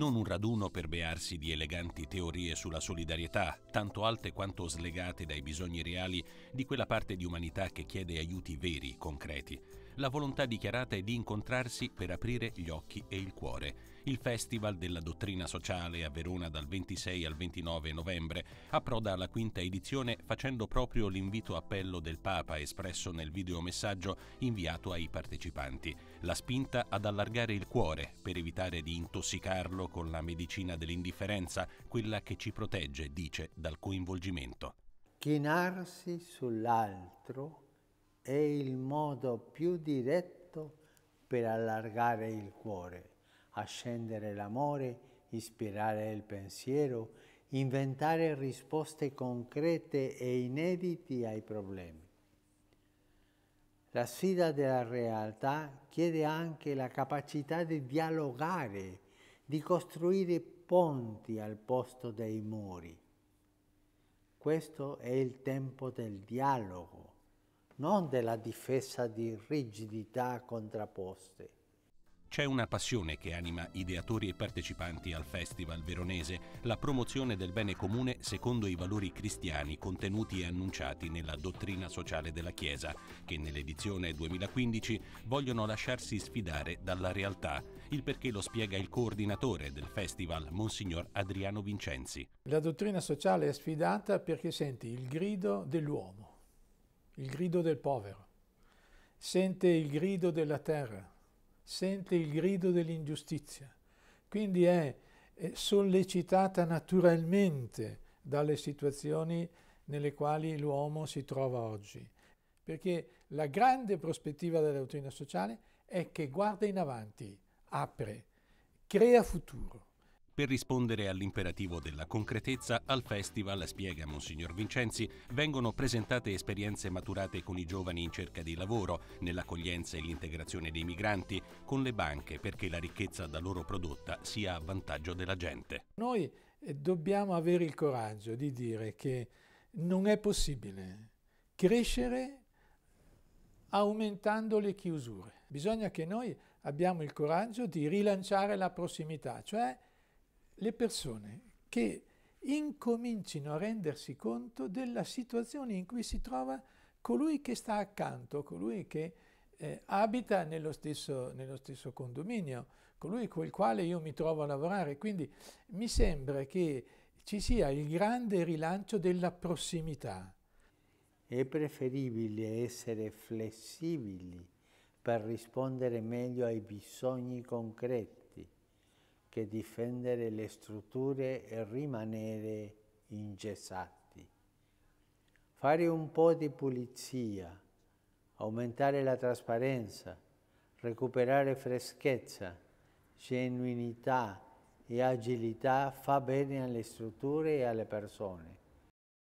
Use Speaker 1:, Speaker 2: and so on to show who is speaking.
Speaker 1: non un raduno per bearsi di eleganti teorie sulla solidarietà, tanto alte quanto slegate dai bisogni reali di quella parte di umanità che chiede aiuti veri, concreti la volontà dichiarata è di incontrarsi per aprire gli occhi e il cuore. Il Festival della Dottrina Sociale a Verona dal 26 al 29 novembre approda alla quinta edizione facendo proprio l'invito appello del Papa espresso nel videomessaggio inviato ai partecipanti. La spinta ad allargare il cuore per evitare di intossicarlo con la medicina dell'indifferenza, quella che ci protegge, dice, dal coinvolgimento.
Speaker 2: Chinarsi sull'altro è il modo più diretto per allargare il cuore, ascendere l'amore, ispirare il pensiero, inventare risposte concrete e inediti ai problemi. La sfida della realtà chiede anche la capacità di dialogare, di costruire ponti al posto dei muri. Questo è il tempo del dialogo non della difesa di rigidità contrapposte.
Speaker 1: C'è una passione che anima ideatori e partecipanti al Festival veronese, la promozione del bene comune secondo i valori cristiani contenuti e annunciati nella dottrina sociale della Chiesa, che nell'edizione 2015 vogliono lasciarsi sfidare dalla realtà, il perché lo spiega il coordinatore del Festival, Monsignor Adriano Vincenzi.
Speaker 3: La dottrina sociale è sfidata perché senti il grido dell'uomo il grido del povero, sente il grido della terra, sente il grido dell'ingiustizia. Quindi è sollecitata naturalmente dalle situazioni nelle quali l'uomo si trova oggi. Perché la grande prospettiva della dottrina sociale è che guarda in avanti, apre, crea futuro.
Speaker 1: Per rispondere all'imperativo della concretezza, al festival, spiega Monsignor Vincenzi, vengono presentate esperienze maturate con i giovani in cerca di lavoro, nell'accoglienza e l'integrazione dei migranti, con le banche perché la ricchezza da loro prodotta sia a vantaggio della gente.
Speaker 3: Noi eh, dobbiamo avere il coraggio di dire che non è possibile crescere aumentando le chiusure. Bisogna che noi abbiamo il coraggio di rilanciare la prossimità, cioè le persone che incomincino a rendersi conto della situazione in cui si trova colui che sta accanto, colui che eh, abita nello stesso, nello stesso, condominio, colui con il quale io mi trovo a lavorare. Quindi mi sembra che ci sia il grande rilancio della prossimità.
Speaker 2: È preferibile essere flessibili per rispondere meglio ai bisogni concreti che difendere le strutture e rimanere ingessati. Fare un po' di pulizia, aumentare la trasparenza, recuperare freschezza, genuinità e agilità fa bene alle strutture e alle persone.